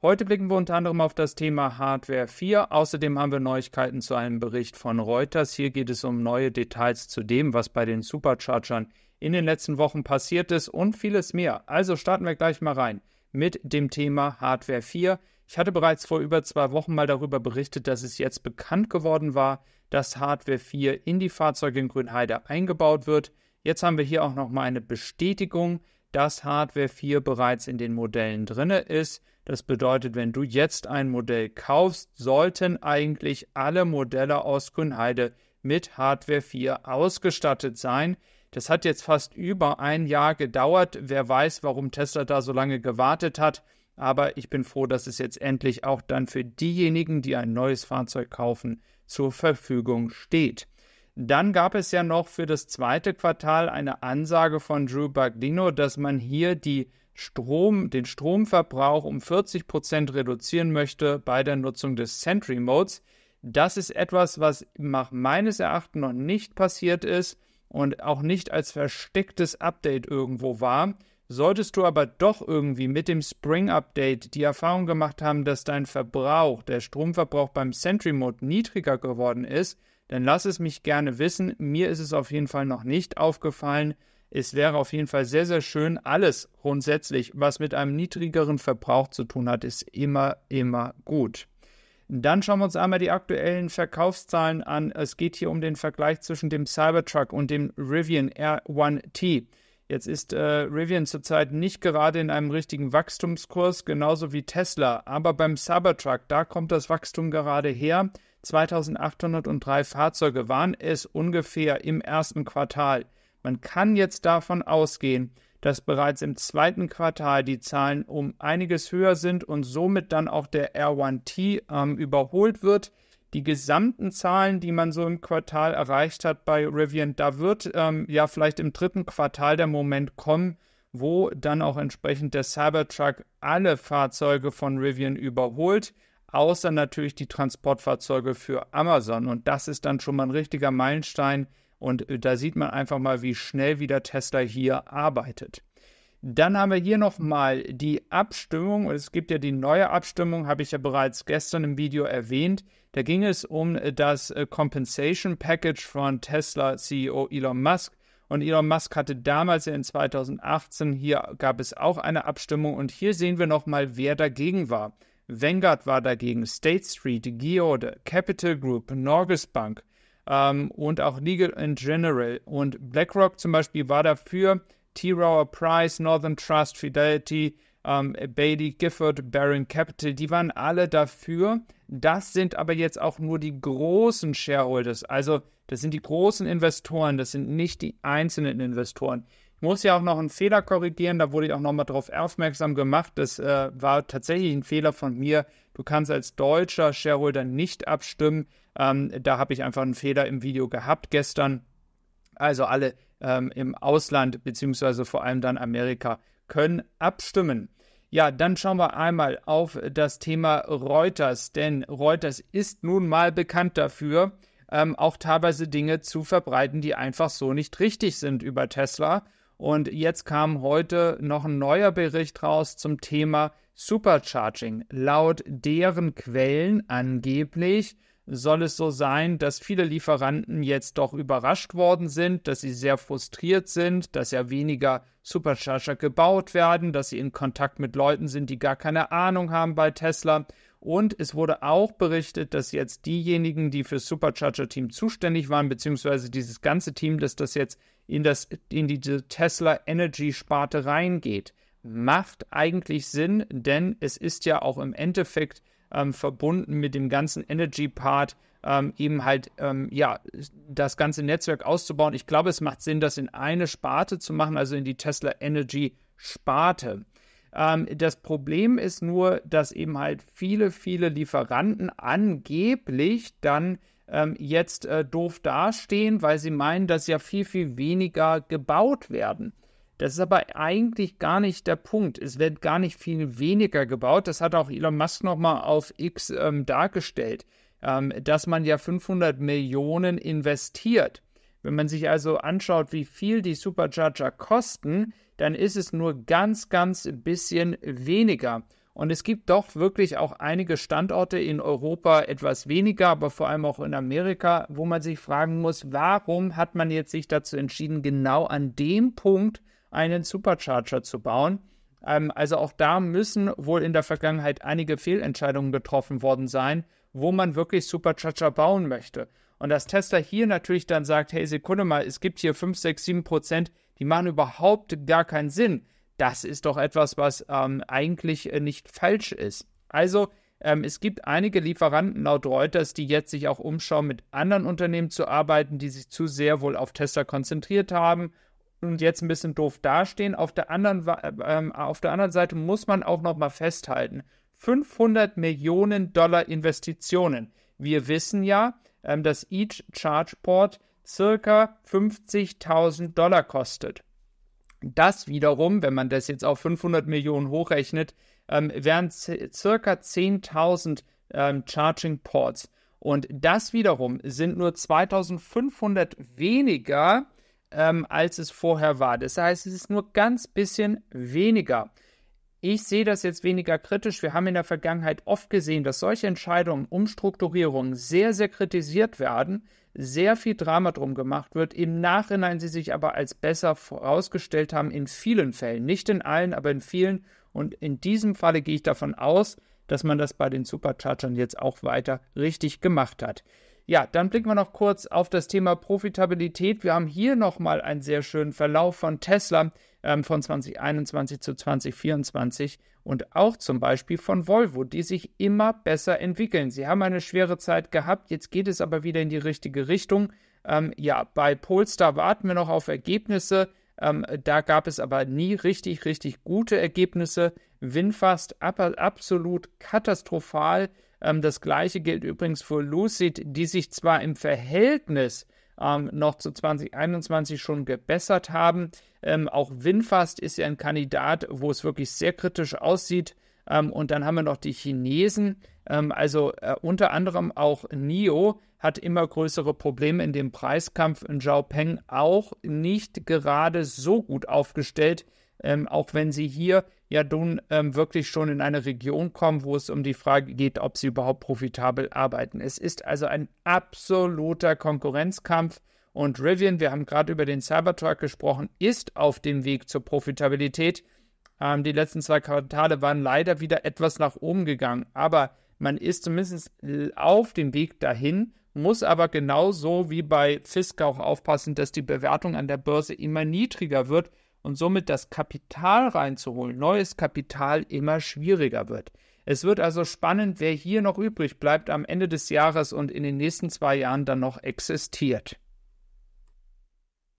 Heute blicken wir unter anderem auf das Thema Hardware 4. Außerdem haben wir Neuigkeiten zu einem Bericht von Reuters. Hier geht es um neue Details zu dem, was bei den Superchargern in den letzten Wochen passiert ist und vieles mehr. Also starten wir gleich mal rein mit dem Thema Hardware 4. Ich hatte bereits vor über zwei Wochen mal darüber berichtet, dass es jetzt bekannt geworden war, dass Hardware 4 in die Fahrzeuge in Grünheide eingebaut wird. Jetzt haben wir hier auch nochmal eine Bestätigung, dass Hardware 4 bereits in den Modellen drin ist. Das bedeutet, wenn du jetzt ein Modell kaufst, sollten eigentlich alle Modelle aus Grünheide mit Hardware 4 ausgestattet sein. Das hat jetzt fast über ein Jahr gedauert. Wer weiß, warum Tesla da so lange gewartet hat. Aber ich bin froh, dass es jetzt endlich auch dann für diejenigen, die ein neues Fahrzeug kaufen, zur Verfügung steht. Dann gab es ja noch für das zweite Quartal eine Ansage von Drew Baglino, dass man hier die Strom, den Stromverbrauch um 40% reduzieren möchte bei der Nutzung des Sentry Modes. Das ist etwas, was nach meines Erachtens noch nicht passiert ist und auch nicht als verstecktes Update irgendwo war. Solltest du aber doch irgendwie mit dem Spring Update die Erfahrung gemacht haben, dass dein Verbrauch, der Stromverbrauch beim Sentry Mode niedriger geworden ist, dann lass es mich gerne wissen. Mir ist es auf jeden Fall noch nicht aufgefallen es wäre auf jeden Fall sehr, sehr schön, alles grundsätzlich, was mit einem niedrigeren Verbrauch zu tun hat, ist immer, immer gut. Dann schauen wir uns einmal die aktuellen Verkaufszahlen an. Es geht hier um den Vergleich zwischen dem Cybertruck und dem Rivian R1T. Jetzt ist äh, Rivian zurzeit nicht gerade in einem richtigen Wachstumskurs, genauso wie Tesla. Aber beim Cybertruck, da kommt das Wachstum gerade her. 2803 Fahrzeuge waren es ungefähr im ersten Quartal. Man kann jetzt davon ausgehen, dass bereits im zweiten Quartal die Zahlen um einiges höher sind und somit dann auch der R1T ähm, überholt wird. Die gesamten Zahlen, die man so im Quartal erreicht hat bei Rivian, da wird ähm, ja vielleicht im dritten Quartal der Moment kommen, wo dann auch entsprechend der Cybertruck alle Fahrzeuge von Rivian überholt, außer natürlich die Transportfahrzeuge für Amazon. Und das ist dann schon mal ein richtiger Meilenstein, und äh, da sieht man einfach mal, wie schnell wieder Tesla hier arbeitet. Dann haben wir hier nochmal die Abstimmung. es gibt ja die neue Abstimmung, habe ich ja bereits gestern im Video erwähnt. Da ging es um äh, das äh, Compensation Package von Tesla CEO Elon Musk. Und Elon Musk hatte damals in 2018, hier gab es auch eine Abstimmung. Und hier sehen wir nochmal, wer dagegen war. Vanguard war dagegen, State Street, Geode, Capital Group, Norges Bank, ähm, und auch Legal in General. Und BlackRock zum Beispiel war dafür T. Rower Price, Northern Trust, Fidelity, ähm, Bailey Gifford, Baron Capital, die waren alle dafür. Das sind aber jetzt auch nur die großen Shareholders. Also das sind die großen Investoren, das sind nicht die einzelnen Investoren. Muss ja auch noch einen Fehler korrigieren, da wurde ich auch nochmal darauf aufmerksam gemacht. Das äh, war tatsächlich ein Fehler von mir. Du kannst als deutscher Shareholder nicht abstimmen. Ähm, da habe ich einfach einen Fehler im Video gehabt gestern. Also alle ähm, im Ausland, beziehungsweise vor allem dann Amerika, können abstimmen. Ja, dann schauen wir einmal auf das Thema Reuters, denn Reuters ist nun mal bekannt dafür, ähm, auch teilweise Dinge zu verbreiten, die einfach so nicht richtig sind über Tesla. Und jetzt kam heute noch ein neuer Bericht raus zum Thema Supercharging. Laut deren Quellen angeblich soll es so sein, dass viele Lieferanten jetzt doch überrascht worden sind, dass sie sehr frustriert sind, dass ja weniger Supercharger gebaut werden, dass sie in Kontakt mit Leuten sind, die gar keine Ahnung haben bei Tesla und es wurde auch berichtet, dass jetzt diejenigen, die für das Supercharger Team zuständig waren, beziehungsweise dieses ganze Team, dass das jetzt in, das, in diese Tesla Energy Sparte reingeht. Macht eigentlich Sinn, denn es ist ja auch im Endeffekt ähm, verbunden mit dem ganzen Energy Part, ähm, eben halt, ähm, ja, das ganze Netzwerk auszubauen. Ich glaube, es macht Sinn, das in eine Sparte zu machen, also in die Tesla Energy Sparte. Ähm, das Problem ist nur, dass eben halt viele, viele Lieferanten angeblich dann ähm, jetzt äh, doof dastehen, weil sie meinen, dass ja viel, viel weniger gebaut werden. Das ist aber eigentlich gar nicht der Punkt. Es wird gar nicht viel weniger gebaut. Das hat auch Elon Musk nochmal auf X ähm, dargestellt, ähm, dass man ja 500 Millionen investiert. Wenn man sich also anschaut, wie viel die Supercharger kosten, dann ist es nur ganz, ganz bisschen weniger. Und es gibt doch wirklich auch einige Standorte in Europa etwas weniger, aber vor allem auch in Amerika, wo man sich fragen muss, warum hat man jetzt sich dazu entschieden, genau an dem Punkt einen Supercharger zu bauen? Ähm, also auch da müssen wohl in der Vergangenheit einige Fehlentscheidungen getroffen worden sein, wo man wirklich Supercharger bauen möchte. Und dass Tesla hier natürlich dann sagt, hey Sekunde mal, es gibt hier 5, 6, 7 Prozent, die machen überhaupt gar keinen Sinn. Das ist doch etwas, was ähm, eigentlich äh, nicht falsch ist. Also ähm, es gibt einige Lieferanten laut Reuters, die jetzt sich auch umschauen, mit anderen Unternehmen zu arbeiten, die sich zu sehr wohl auf Tesla konzentriert haben und jetzt ein bisschen doof dastehen. Auf der anderen, ähm, auf der anderen Seite muss man auch noch mal festhalten, 500 Millionen Dollar Investitionen. Wir wissen ja, ähm, dass each Charge Port circa 50.000 Dollar kostet. Das wiederum, wenn man das jetzt auf 500 Millionen hochrechnet, ähm, wären circa 10.000 ähm, Charging Ports. Und das wiederum sind nur 2500 weniger, ähm, als es vorher war. Das heißt, es ist nur ganz bisschen weniger. Ich sehe das jetzt weniger kritisch. Wir haben in der Vergangenheit oft gesehen, dass solche Entscheidungen, Umstrukturierungen sehr, sehr kritisiert werden, sehr viel Drama drum gemacht wird, im Nachhinein sie sich aber als besser vorausgestellt haben in vielen Fällen. Nicht in allen, aber in vielen. Und in diesem Falle gehe ich davon aus, dass man das bei den Superchargern jetzt auch weiter richtig gemacht hat. Ja, dann blicken wir noch kurz auf das Thema Profitabilität. Wir haben hier nochmal einen sehr schönen Verlauf von Tesla ähm, von 2021 zu 2024 und auch zum Beispiel von Volvo, die sich immer besser entwickeln. Sie haben eine schwere Zeit gehabt, jetzt geht es aber wieder in die richtige Richtung. Ähm, ja, bei Polestar warten wir noch auf Ergebnisse. Ähm, da gab es aber nie richtig, richtig gute Ergebnisse. Winfast ab, absolut katastrophal. Ähm, das gleiche gilt übrigens für Lucid, die sich zwar im Verhältnis ähm, noch zu 2021 schon gebessert haben. Ähm, auch Winfast ist ja ein Kandidat, wo es wirklich sehr kritisch aussieht. Ähm, und dann haben wir noch die Chinesen. Ähm, also äh, unter anderem auch NIO hat immer größere Probleme in dem Preiskampf. In Xiaopeng auch nicht gerade so gut aufgestellt ähm, auch wenn sie hier ja nun ähm, wirklich schon in eine Region kommen, wo es um die Frage geht, ob sie überhaupt profitabel arbeiten. Es ist also ein absoluter Konkurrenzkampf. Und Rivian, wir haben gerade über den Cybertruck gesprochen, ist auf dem Weg zur Profitabilität. Ähm, die letzten zwei Quartale waren leider wieder etwas nach oben gegangen, aber man ist zumindest äh, auf dem Weg dahin, muss aber genauso wie bei Fisk auch aufpassen, dass die Bewertung an der Börse immer niedriger wird, und somit das Kapital reinzuholen, neues Kapital immer schwieriger wird. Es wird also spannend, wer hier noch übrig bleibt am Ende des Jahres und in den nächsten zwei Jahren dann noch existiert.